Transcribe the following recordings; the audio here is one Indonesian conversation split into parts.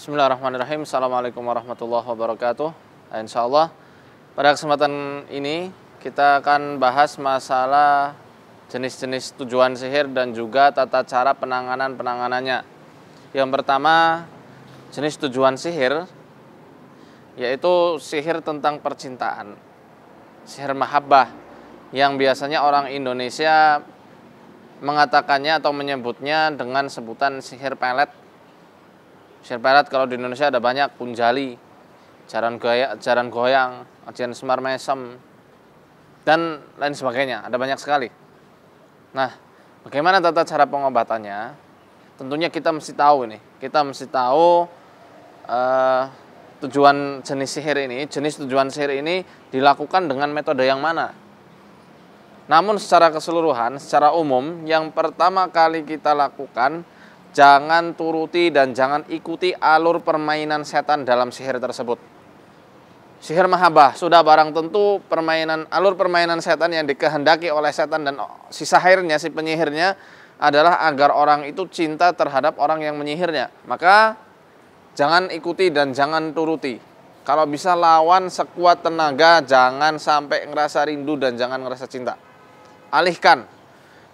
Bismillahirrahmanirrahim. Assalamualaikum warahmatullahi wabarakatuh. insya Allah pada kesempatan ini kita akan bahas masalah jenis-jenis tujuan sihir dan juga tata cara penanganan penanganannya. Yang pertama jenis tujuan sihir yaitu sihir tentang percintaan, sihir mahabbah yang biasanya orang Indonesia mengatakannya atau menyebutnya dengan sebutan sihir pelet Sir barat kalau di Indonesia ada banyak punjali, jaran goyang, jaran goyang, ajian semar mesem, dan lain sebagainya. Ada banyak sekali. Nah, bagaimana tata cara pengobatannya? Tentunya kita mesti tahu ini. Kita mesti tahu uh, tujuan jenis sihir ini, jenis tujuan sihir ini dilakukan dengan metode yang mana. Namun secara keseluruhan, secara umum, yang pertama kali kita lakukan Jangan turuti dan jangan ikuti alur permainan setan dalam sihir tersebut. Sihir mahabah sudah barang tentu permainan alur permainan setan yang dikehendaki oleh setan dan si sahirnya si penyihirnya adalah agar orang itu cinta terhadap orang yang menyihirnya. Maka jangan ikuti dan jangan turuti. Kalau bisa lawan sekuat tenaga, jangan sampai ngerasa rindu dan jangan ngerasa cinta. Alihkan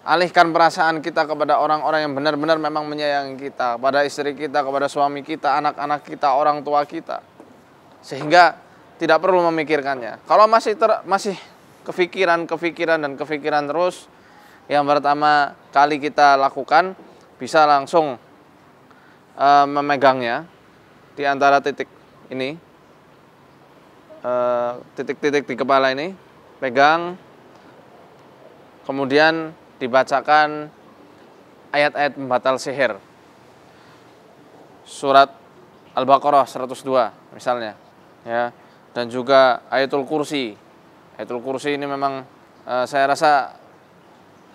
Alihkan perasaan kita kepada orang-orang yang benar-benar memang menyayangi kita, kepada istri kita, kepada suami kita, anak-anak kita, orang tua kita. Sehingga tidak perlu memikirkannya. Kalau masih ter, masih kepikiran, kepikiran dan kefikiran terus, yang pertama kali kita lakukan bisa langsung uh, memegangnya di antara titik ini, eh, titik-titik uh, di kepala ini, pegang, kemudian dibacakan ayat-ayat pembatal sihir. Surat Al-Baqarah 102 misalnya, ya. Dan juga ayatul kursi. Ayatul kursi ini memang e, saya rasa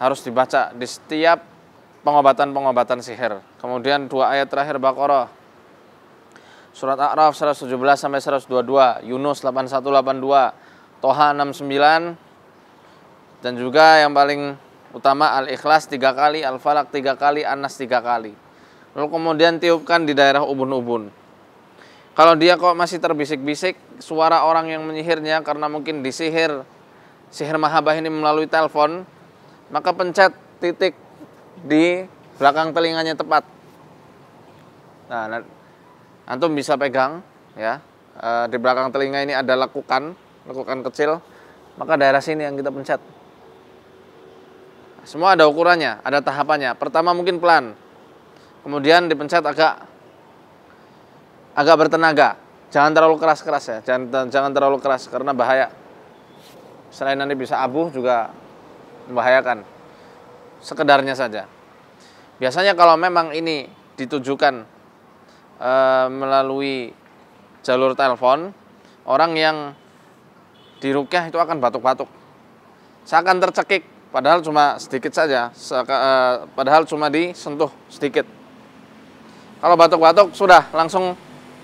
harus dibaca di setiap pengobatan-pengobatan sihir. Kemudian dua ayat terakhir Baqarah Surat A'raf 117 sampai 122, Yunus 8182, Toha 69 dan juga yang paling utama al-ikhlas tiga kali, al-falak tiga kali, anas tiga kali. Lalu kemudian tiupkan di daerah ubun-ubun. Kalau dia kok masih terbisik-bisik suara orang yang menyihirnya karena mungkin disihir sihir mahabah ini melalui telepon, maka pencet titik di belakang telinganya tepat. Nah, antum bisa pegang ya. Eh, di belakang telinga ini ada lekukan, lekukan kecil, maka daerah sini yang kita pencet. Semua ada ukurannya, ada tahapannya. Pertama mungkin pelan. Kemudian dipencet agak agak bertenaga. Jangan terlalu keras-keras ya. Jangan jangan terlalu keras karena bahaya. Selain nanti bisa abuh juga membahayakan. Sekedarnya saja. Biasanya kalau memang ini ditujukan e, melalui jalur telepon, orang yang dirukyah itu akan batuk-batuk. Seakan tercekik padahal cuma sedikit saja eh, padahal cuma disentuh sedikit kalau batuk-batuk sudah langsung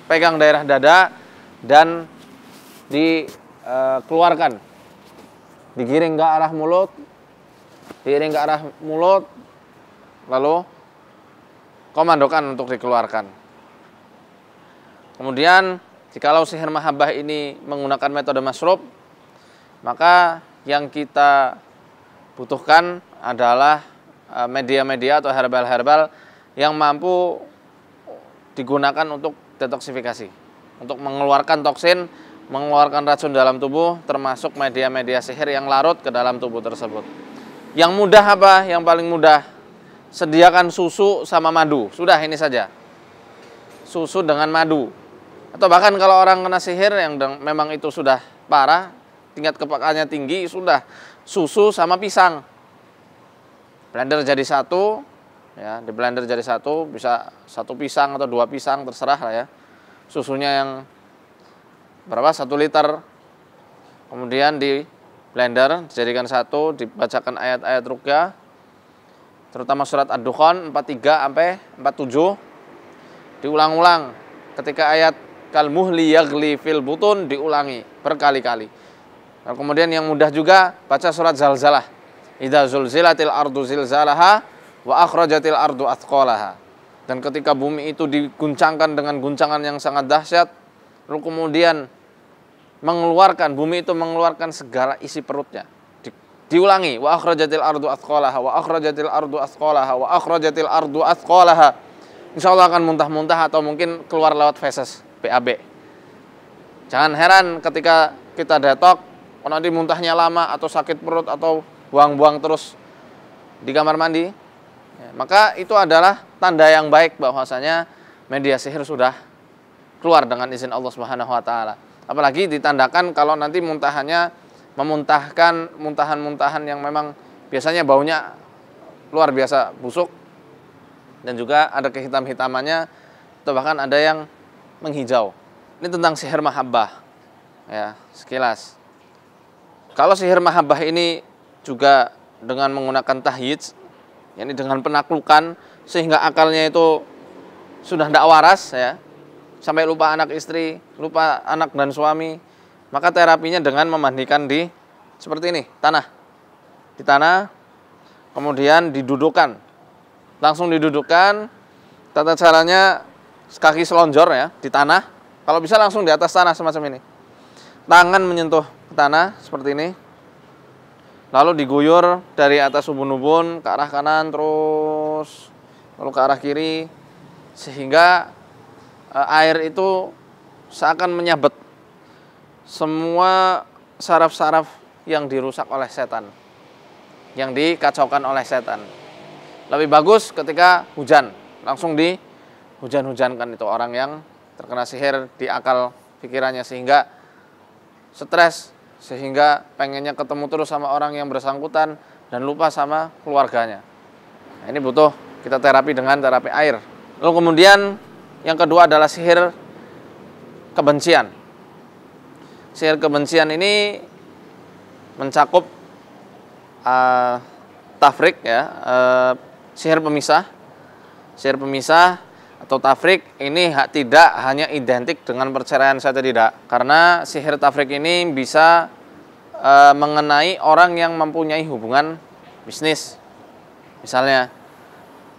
pegang daerah dada dan dikeluarkan eh, digiring ke arah mulut digiring ke arah mulut lalu komandokan untuk dikeluarkan kemudian jikalau sihir mahabbah ini menggunakan metode masrub maka yang kita butuhkan adalah eh, media-media atau herbal-herbal yang mampu digunakan untuk detoksifikasi, untuk mengeluarkan toksin, mengeluarkan racun dalam tubuh, termasuk media-media sihir yang larut ke dalam tubuh tersebut. Yang mudah apa? Yang paling mudah sediakan susu sama madu. Sudah ini saja. Susu dengan madu. Atau bahkan kalau orang kena sihir yang memang itu sudah parah, tingkat kepekaannya tinggi, sudah susu sama pisang. Blender jadi satu, ya di blender jadi satu bisa satu pisang atau dua pisang terserah lah ya. Susunya yang berapa satu liter, kemudian di blender dijadikan satu, dibacakan ayat-ayat rukyah, terutama surat ad-dukhan 43 sampai 47 diulang-ulang ketika ayat kalmuhli yagli fil butun diulangi berkali-kali. Nah, kemudian yang mudah juga baca surat Zalzalah. Idza zulzilatil ardu zilzalaha wa akhrajatil ardu athqalaha. Dan ketika bumi itu diguncangkan dengan guncangan yang sangat dahsyat, lalu kemudian mengeluarkan bumi itu mengeluarkan segala isi perutnya. Di, diulangi wa akhrajatil ardu athqalaha wa akhrajatil ardu athqalaha wa akhrajatil ardu athqalaha. Insyaallah akan muntah-muntah atau mungkin keluar lewat feses, PAB. Jangan heran ketika kita detok kalau oh, nanti muntahnya lama atau sakit perut atau buang-buang terus di kamar mandi, ya, maka itu adalah tanda yang baik bahwasanya media sihir sudah keluar dengan izin Allah Subhanahu wa taala. Apalagi ditandakan kalau nanti muntahannya memuntahkan muntahan-muntahan yang memang biasanya baunya luar biasa busuk dan juga ada kehitam-hitamannya atau bahkan ada yang menghijau. Ini tentang sihir mahabbah. Ya, sekilas. Kalau sihir mahabbah ini juga dengan menggunakan tahyiz, yakni dengan penaklukan sehingga akalnya itu sudah tidak waras ya, sampai lupa anak istri, lupa anak dan suami, maka terapinya dengan memandikan di seperti ini, tanah. Di tanah kemudian didudukan. Langsung didudukan. Tata caranya kaki selonjor ya di tanah. Kalau bisa langsung di atas tanah semacam ini. Tangan menyentuh ke tanah seperti ini. Lalu diguyur dari atas ubun-ubun ke arah kanan terus lalu ke arah kiri sehingga eh, air itu seakan menyabet semua saraf-saraf yang dirusak oleh setan. Yang dikacaukan oleh setan. Lebih bagus ketika hujan, langsung di hujan-hujankan itu orang yang terkena sihir di akal pikirannya sehingga stres sehingga pengennya ketemu terus sama orang yang bersangkutan dan lupa sama keluarganya. Nah, ini butuh kita terapi dengan terapi air. Lalu kemudian yang kedua adalah sihir kebencian. Sihir kebencian ini mencakup uh, tafrik ya, uh, sihir pemisah. Sihir pemisah atau tafrik ini tidak hanya identik dengan perceraian saja tidak karena sihir tafrik ini bisa e, mengenai orang yang mempunyai hubungan bisnis misalnya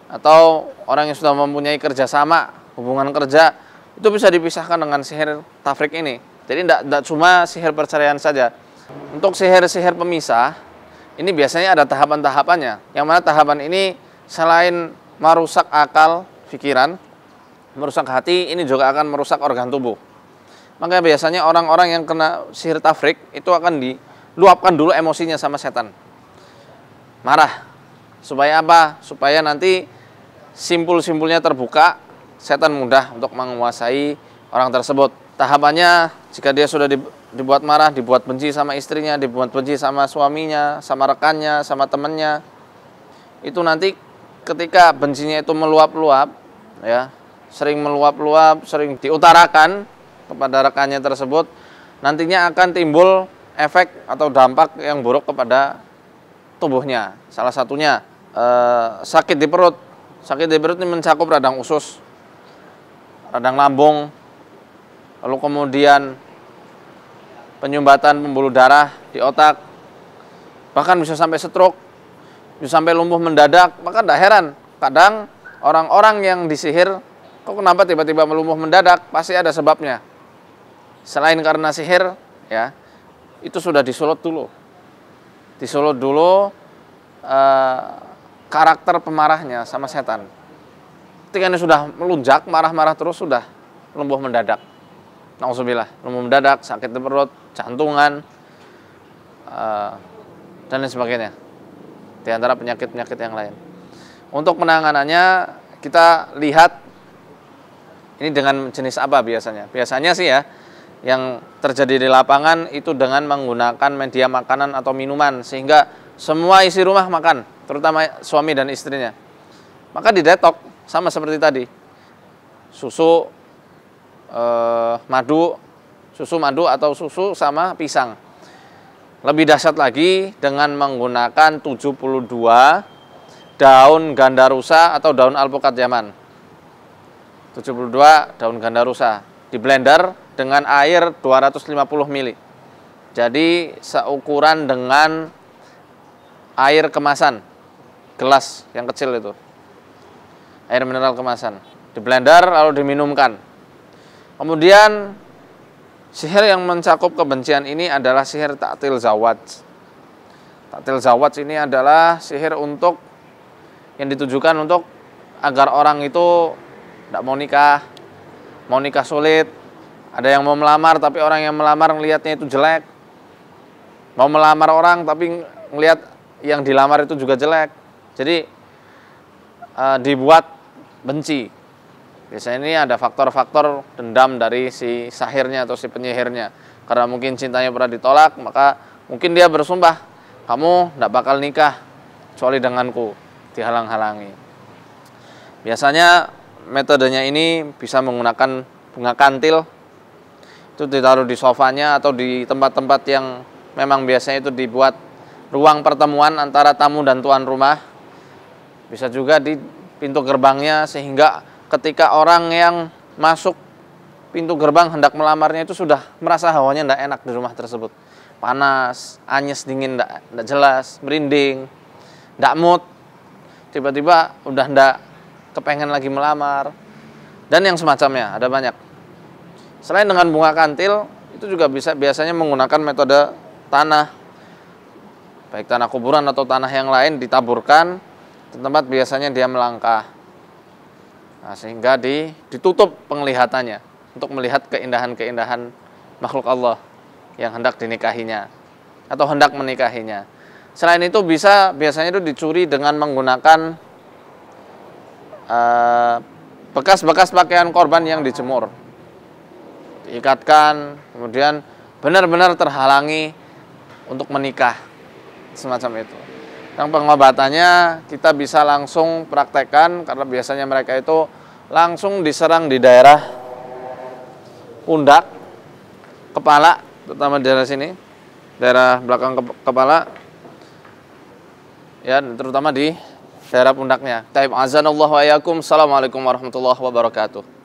atau orang yang sudah mempunyai kerjasama hubungan kerja itu bisa dipisahkan dengan sihir tafrik ini jadi tidak cuma sihir perceraian saja untuk sihir-sihir pemisah ini biasanya ada tahapan-tahapannya yang mana tahapan ini selain merusak akal pikiran merusak hati, ini juga akan merusak organ tubuh. makanya biasanya orang-orang yang kena sihir tafrik itu akan diluapkan dulu emosinya sama setan. Marah. Supaya apa? Supaya nanti simpul-simpulnya terbuka, setan mudah untuk menguasai orang tersebut. Tahapannya jika dia sudah dibuat marah, dibuat benci sama istrinya, dibuat benci sama suaminya, sama rekannya, sama temannya, itu nanti ketika bencinya itu meluap-luap, ya sering meluap-luap, sering diutarakan kepada rekannya tersebut, nantinya akan timbul efek atau dampak yang buruk kepada tubuhnya. Salah satunya eh, sakit di perut. Sakit di perut ini mencakup radang usus, radang lambung, lalu kemudian penyumbatan pembuluh darah di otak, bahkan bisa sampai stroke, bisa sampai lumpuh mendadak, bahkan tidak heran. Kadang orang-orang yang disihir Kok kenapa tiba-tiba melumuh mendadak? Pasti ada sebabnya. Selain karena sihir, ya itu sudah disulut dulu. disulut dulu eh, karakter pemarahnya sama setan. Ketika ini sudah melunjak, marah-marah terus sudah lumuh mendadak. Nauzubillah, lumuh mendadak, sakit di perut, jantungan, eh, dan lain sebagainya. Di antara penyakit-penyakit yang lain. Untuk penanganannya kita lihat ini dengan jenis apa biasanya? Biasanya sih ya, yang terjadi di lapangan itu dengan menggunakan media makanan atau minuman sehingga semua isi rumah makan, terutama suami dan istrinya. Maka di detok sama seperti tadi. Susu eh, madu, susu madu atau susu sama pisang. Lebih dahsyat lagi dengan menggunakan 72 daun ganda rusa atau daun alpukat Yaman. 72 daun ganda rusa di blender dengan air 250 ml. Jadi seukuran dengan air kemasan gelas yang kecil itu. Air mineral kemasan di blender lalu diminumkan. Kemudian sihir yang mencakup kebencian ini adalah sihir taktil zawat. Taktil zawat ini adalah sihir untuk yang ditujukan untuk agar orang itu tidak mau nikah, mau nikah sulit, ada yang mau melamar tapi orang yang melamar ngelihatnya itu jelek, mau melamar orang tapi ngelihat yang dilamar itu juga jelek, jadi e, dibuat benci. Biasanya ini ada faktor-faktor dendam dari si sahirnya atau si penyihirnya. Karena mungkin cintanya pernah ditolak, maka mungkin dia bersumpah, kamu tidak bakal nikah kecuali denganku, dihalang-halangi. Biasanya metodenya ini bisa menggunakan bunga kantil itu ditaruh di sofanya atau di tempat-tempat yang memang biasanya itu dibuat ruang pertemuan antara tamu dan tuan rumah bisa juga di pintu gerbangnya sehingga ketika orang yang masuk pintu gerbang hendak melamarnya itu sudah merasa hawanya tidak enak di rumah tersebut panas, anyes dingin tidak jelas, merinding, tidak mood tiba-tiba udah tidak kepengen lagi melamar, dan yang semacamnya, ada banyak. Selain dengan bunga kantil, itu juga bisa biasanya menggunakan metode tanah, baik tanah kuburan atau tanah yang lain ditaburkan ke tempat biasanya dia melangkah. Nah, sehingga di, ditutup penglihatannya untuk melihat keindahan-keindahan makhluk Allah yang hendak dinikahinya atau hendak menikahinya. Selain itu bisa biasanya itu dicuri dengan menggunakan Eh, bekas-bekas pakaian korban yang dijemur diikatkan kemudian benar-benar terhalangi untuk menikah semacam itu yang pengobatannya kita bisa langsung praktekkan karena biasanya mereka itu langsung diserang di daerah pundak kepala terutama di daerah sini daerah belakang kepala ya terutama di Daerah pundaknya. Taib azanallahu wa Assalamualaikum warahmatullahi wabarakatuh.